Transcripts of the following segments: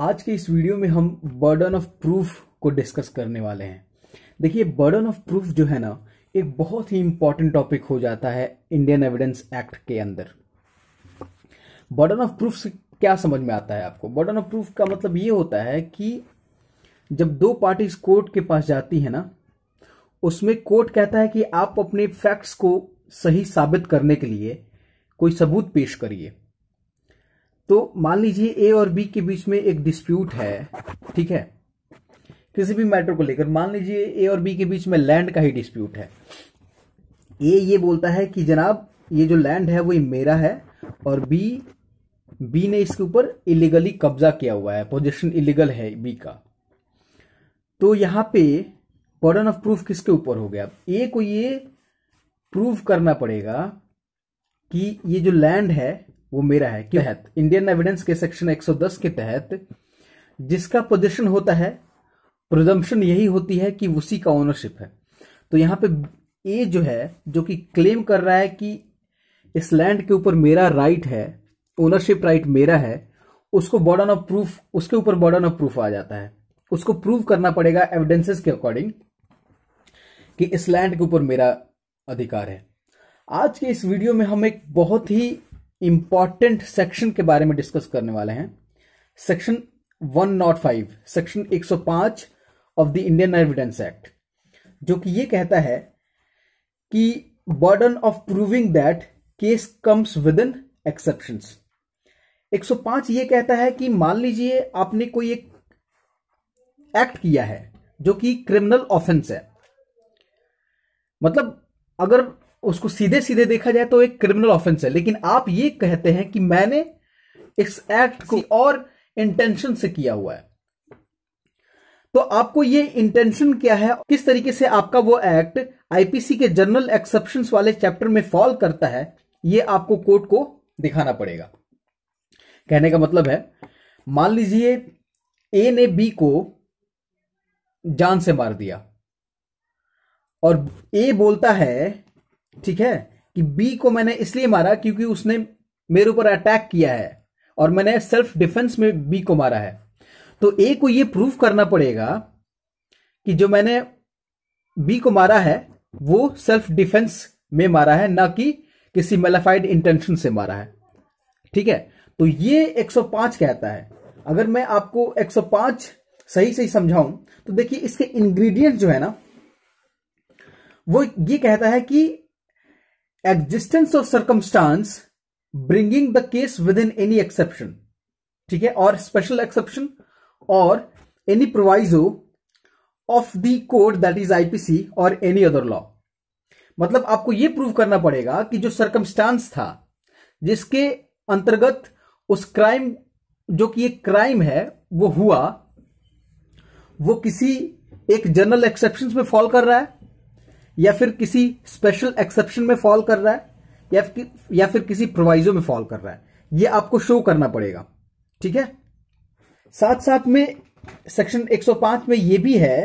आज के इस वीडियो में हम बर्डन ऑफ प्रूफ को डिस्कस करने वाले हैं देखिए बर्डन ऑफ प्रूफ जो है ना एक बहुत ही इंपॉर्टेंट टॉपिक हो जाता है इंडियन एविडेंस एक्ट के अंदर बर्डन ऑफ प्रूफ से क्या समझ में आता है आपको बर्डन ऑफ प्रूफ का मतलब ये होता है कि जब दो पार्टीज कोर्ट के पास जाती है ना उसमें कोर्ट कहता है कि आप अपने फैक्ट्स को सही साबित करने के लिए कोई सबूत पेश करिए तो मान लीजिए ए और बी के बीच में एक डिस्प्यूट है ठीक है किसी भी मैटर को लेकर मान लीजिए ए और बी के बीच में लैंड का ही डिस्प्यूट है ए ये बोलता है कि जनाब ये जो लैंड है वो ये मेरा है और बी बी ने इसके ऊपर इलीगली कब्जा किया हुआ है पोजिशन इलीगल है बी का तो यहां पे बर्डन ऑफ प्रूफ किसके ऊपर हो गया ए को ये प्रूव करना पड़ेगा कि ये जो लैंड है वो मेरा है क्यों? तहत इंडियन एविडेंस के सेक्शन 110 के तहत जिसका पोजिशन होता है प्रोजम्पन यही होती है कि उसी का ओनरशिप है तो यहां पे ए जो है जो कि क्लेम कर रहा है कि इस लैंड के ऊपर मेरा राइट है ओनरशिप राइट मेरा है उसको बॉर्डन ऑफ प्रूफ उसके ऊपर बॉर्डन ऑफ प्रूफ आ जाता है उसको प्रूव करना पड़ेगा एविडेंसेस के अकॉर्डिंग कि इस लैंड के ऊपर मेरा अधिकार है आज के इस वीडियो में हम एक बहुत ही इंपॉर्टेंट सेक्शन के बारे में डिस्कस करने वाले हैं section 105 section 105 of the Indian evidence act जो कि ये कहता है कि burden of proving that case comes within exception 105 ये कहता है कि मान लीजिए आपने कोई एक एक्ट किया है जो कि क्रिमिनल ऑफेंस है मतलब अगर उसको सीधे सीधे देखा जाए तो एक क्रिमिनल ऑफेंस है लेकिन आप ये कहते हैं कि मैंने इस एक्ट को और इंटेंशन से किया हुआ है तो आपको ये इंटेंशन क्या है किस तरीके से आपका वो एक्ट आईपीसी के जनरल एक्सेप्शन वाले चैप्टर में फॉल करता है ये आपको कोर्ट को दिखाना पड़ेगा कहने का मतलब है मान लीजिए ए ने बी को जान से मार दिया और ए बोलता है ठीक है कि बी को मैंने इसलिए मारा क्योंकि उसने मेरे ऊपर अटैक किया है और मैंने सेल्फ डिफेंस में बी को मारा है तो ए को यह प्रूव करना पड़ेगा कि जो मैंने बी को मारा है वो सेल्फ डिफेंस में मारा है ना कि किसी मेलाफाइड इंटेंशन से मारा है ठीक है तो ये 105 कहता है अगर मैं आपको 105 सही सही समझाऊं तो देखिए इसके इंग्रेडिएंट जो है ना वो ये कहता है कि existence of circumstances bringing the case within any exception ठीक है और स्पेशल एक्सेप्शन और any proviso of the code that is IPC और एनी अदर लॉ मतलब आपको यह प्रूव करना पड़ेगा कि जो सर्कमस्टांस था जिसके अंतर्गत उस क्राइम जो कि एक क्राइम है वो हुआ वो किसी एक जनरल एक्सेप्शन में फॉल कर रहा है या फिर किसी स्पेशल एक्सेप्शन में फॉल कर रहा है या फिर या फिर किसी प्रोवाइजो में फॉल कर रहा है ये आपको शो करना पड़ेगा ठीक है साथ साथ में सेक्शन 105 में यह भी है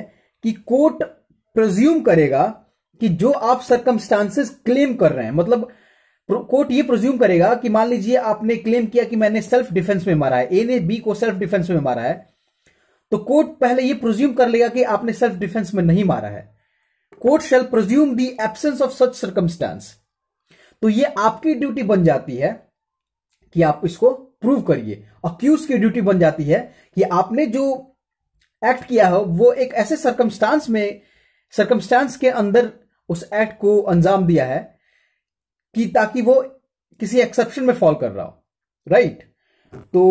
कि कोर्ट प्रज्यूम करेगा कि जो आप सरकमस्टांसेस क्लेम कर रहे हैं मतलब कोर्ट ये प्रज्यूम करेगा कि मान लीजिए आपने क्लेम किया कि मैंने सेल्फ डिफेंस में मारा है ए ने बी को सेल्फ डिफेंस में मारा है तो कोर्ट पहले ये प्रोज्यूम कर लेगा कि आपने सेल्फ डिफेंस में नहीं मारा है court shall presume the absence of such circumstances तो ये आपकी ड्यूटी बन जाती है कि आप इसको प्रूव करिए अक्यूज की ड्यूटी बन जाती है कि आपने जो एक्ट किया हो वो एक ऐसे सर्कमस्टांस में सर्कमस्टांस के अंदर उस एक्ट को अंजाम दिया है कि ताकि वो किसी एक्सेप्शन में फॉल कर रहा हो राइट तो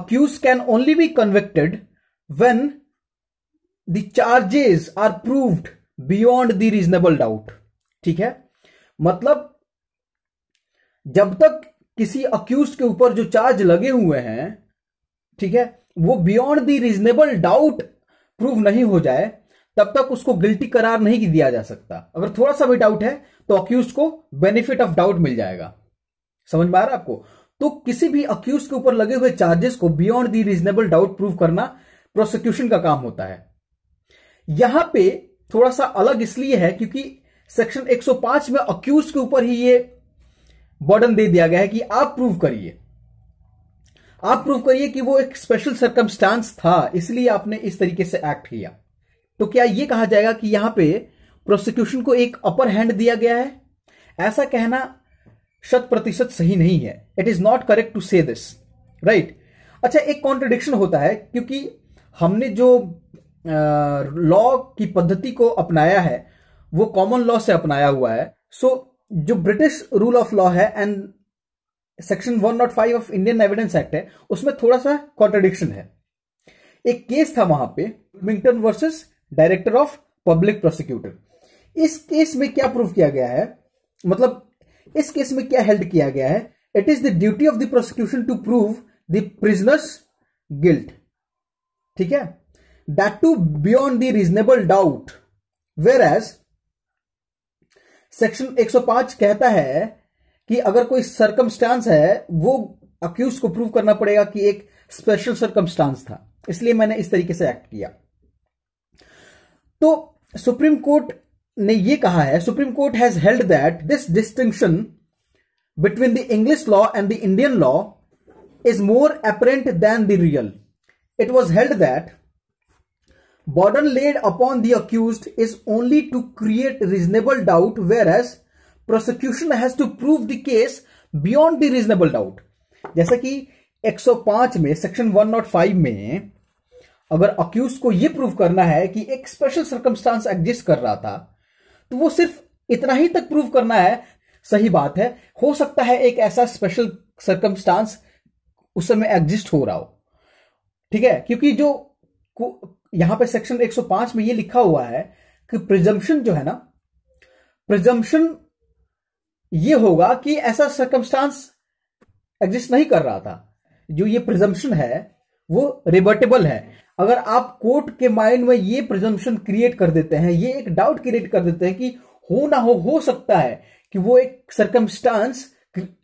accused can only be convicted when the charges are proved beyond the reasonable doubt ठीक है मतलब जब तक किसी अक्यूज के ऊपर जो चार्ज लगे हुए हैं ठीक है वो beyond the reasonable doubt prove नहीं हो जाए तब तक उसको गिल्टी करार नहीं दिया जा सकता अगर थोड़ा सा भी डाउट है तो अक्यूज को बेनिफिट ऑफ डाउट मिल जाएगा समझ में आ रहा है आपको तो किसी भी अक्यूज के ऊपर लगे हुए चार्जेस को beyond the reasonable doubt prove करना प्रोसिक्यूशन का काम होता है यहां पे थोड़ा सा अलग इसलिए है क्योंकि सेक्शन 105 में अक्यूज के ऊपर ही ये बर्डन दे दिया गया है कि आप प्रूव करिए आप प्रूव करिए कि वो एक स्पेशल सर्कमस्टांस था इसलिए आपने इस तरीके से एक्ट किया तो क्या यह कहा जाएगा कि यहां पे प्रोसिक्यूशन को एक अपर हैंड दिया गया है ऐसा कहना शत प्रतिशत सही नहीं है it is not correct to say this right अच्छा एक कॉन्ट्रडिक्शन होता है क्योंकि हमने जो लॉ की पद्धति को अपनाया है वो कॉमन लॉ से अपनाया हुआ है सो so, जो ब्रिटिश रूल ऑफ लॉ है and section 105 of Indian evidence act है उसमें थोड़ा सा कॉन्ट्रडिक्शन है एक केस था वहां पे Woolmington versus director of public prosecutor इस केस में क्या प्रूव किया गया है मतलब इस केस में क्या हेल्ड किया गया है it is the duty of the prosecution to prove the prisoner's guilt ठीक है that too beyond the reasonable doubt whereas section 105 कहता है कि अगर कोई सर्कमस्टांस है वो अक्यूज को प्रूव करना पड़ेगा कि एक स्पेशल सर्कमस्टांस था इसलिए मैंने इस तरीके से एक्ट किया तो सुप्रीम कोर्ट ने यह कहा है supreme court has held that this distinction between the English law and the Indian law is more apparent than the real it was held that burden laid upon the accused is only to create reasonable doubt whereas prosecution has to prove the case beyond the reasonable doubt जैसा कि 105 में section 105 में अगर accused को यह prove करना है कि एक स्पेशल सर्कमस्टांस एग्जिस्ट कर रहा था तो वो सिर्फ इतना ही तक प्रूव करना है सही बात है हो सकता है एक ऐसा स्पेशल सर्कमस्टांस उस समय एग्जिस्ट हो रहा हो ठीक है क्योंकि जो यहां पर सेक्शन 105 में ये लिखा हुआ है कि प्रिजम्पन जो है ना प्रिजम्पन ये होगा कि ऐसा सर्कमस्टांस एग्जिस्ट नहीं कर रहा था जो ये प्रिजम्पन है वो रिबर्टेबल है अगर आप कोर्ट के माइंड में ये प्रिजम्पन क्रिएट कर देते हैं ये एक डाउट क्रिएट कर देते हैं कि हो ना हो हो सकता है कि वो एक सर्कमस्टांस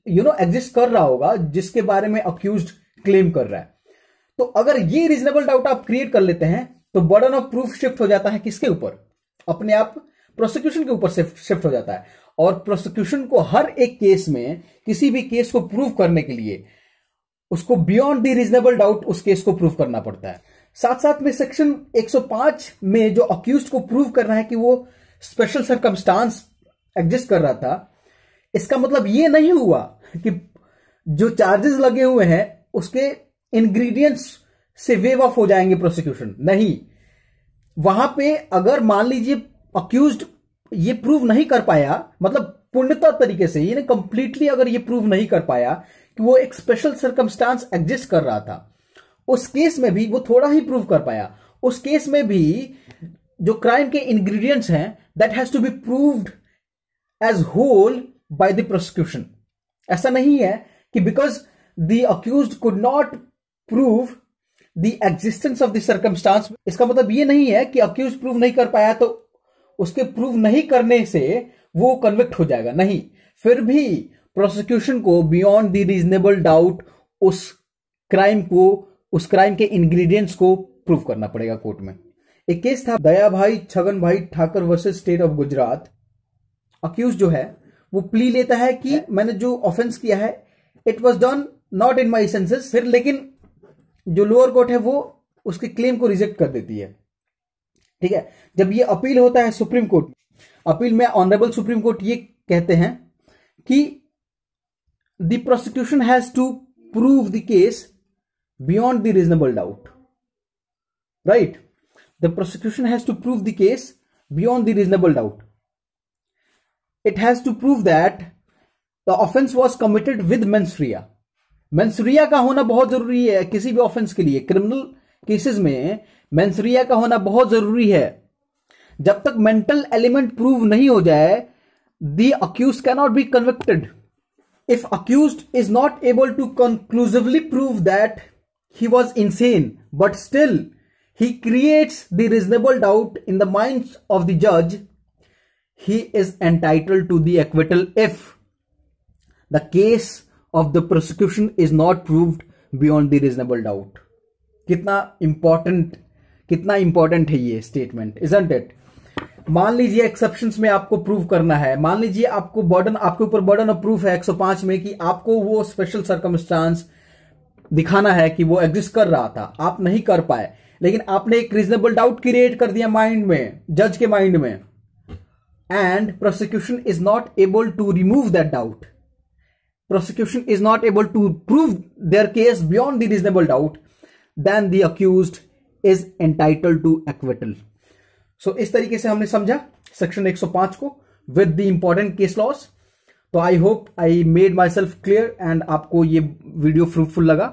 यू नो एग्जिस्ट कर रहा होगा जिसके बारे में अक्यूज क्लेम कर रहा है तो अगर ये रीजनेबल डाउट आप क्रिएट कर लेते हैं तो बर्डन ऑफ प्रूफ शिफ्ट हो जाता है किसके ऊपर अपने आप प्रोसिक्यूशन के ऊपर शिफ्ट हो जाता है और प्रोसिक्यूशन को हर एक केस में किसी भी केस को प्रूव करने के लिए उसको बियॉन्ड दी रीजनेबल डाउट उस केस को प्रूव करना पड़ता है साथ साथ में सेक्शन 105 में जो अक्यूज को प्रूव करना है कि वो स्पेशल सरकमस्टांस एग्जिस्ट कर रहा था इसका मतलब ये नहीं हुआ कि जो चार्जेस लगे हुए हैं उसके इंग्रेडिएंट्स से वेव ऑफ हो जाएंगे प्रोसिक्यूशन नहीं वहां पे अगर मान लीजिए अक्यूज ये प्रूव नहीं कर पाया मतलब पूर्णता तरीके से यानी कंप्लीटली अगर ये प्रूव नहीं कर पाया कि वो एक स्पेशल सर्कमस्टांस एग्जिस्ट कर रहा था उस केस में भी वो थोड़ा ही प्रूव कर पाया उस केस में भी जो क्राइम के इंग्रेडिएंट्स हैं that has to be proved as whole by the prosecution ऐसा नहीं है कि because the accused could not prove the existence of the circumstances इसका मतलब ये नहीं है कि अक्यूज प्रूव नहीं कर पाया तो उसके प्रूव नहीं करने से वो कन्विक्ट हो जाएगा नहीं फिर भी प्रोसिक्यूशन को बियॉन्ड द रीजनेबल डाउट उस क्राइम को उस क्राइम के इंग्रेडिएंट्स को प्रूव करना पड़ेगा कोर्ट में एक केस था दया bhai Chhagan bhai Thakar versus state of Gujarat accused जो है वो प्ली लेता है कि मैंने जो ऑफेंस किया है it was done not in my senses फिर लेकिन जो लोअर कोर्ट है वो उसके क्लेम को रिजेक्ट कर देती है ठीक है जब ये अपील होता है सुप्रीम कोर्ट अपील में ऑनरेबल सुप्रीम कोर्ट ये कहते हैं कि the prosecution has to prove the case beyond the reasonable doubt right the prosecution has to prove the case beyond the reasonable doubt it has to prove that the offence was committed with mens rea mens rea का होना बहुत जरूरी है किसी भी offence के लिए criminal cases में मैंसुरिया का होना बहुत जरूरी है जब तक मेंटल एलिमेंट प्रूव नहीं हो जाए the accused cannot be convicted if accused is not able to conclusively prove that he was insane but still he creates the reasonable doubt in the minds of the judge he is entitled to the acquittal if the case of the prosecution is not proved beyond the reasonable doubt कितना important कितना important है ये statement isn't it मान लीजिए exception में आपको prove करना है मान लीजिए आपको बर्डन आपके ऊपर बर्डन ऑफ प्रूफ है 105 में कि आपको वो स्पेशल सर्कमस्टांस दिखाना है कि वो एग्जिस्ट कर रहा था आप नहीं कर पाए लेकिन आपने एक रीजनेबल डाउट क्रिएट कर दिया माइंड में जज के माइंड में and prosecution is not able to remove that doubt prosecution is not able to prove their case beyond the reasonable doubt then the accused is entitled to acquittal so इस तरीके से हमने समझा section 105 को with the important case laws तो I hope I made myself clear and आपको ये video fruitful लगा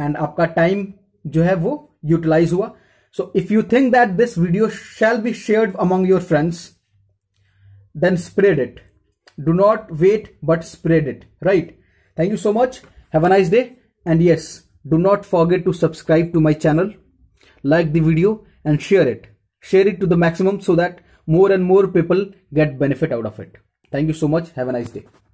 एंड आपका टाइम जो है वो यूटिलाइज हुआ so if you think that this video shall be share among your friends then spread it do not wait but spread it right thank you so much have a nice day and yes do not forget to subscribe to my channel like the video and share it share it to the maximum so that more and more people get benefit out of it thank you so much have a nice day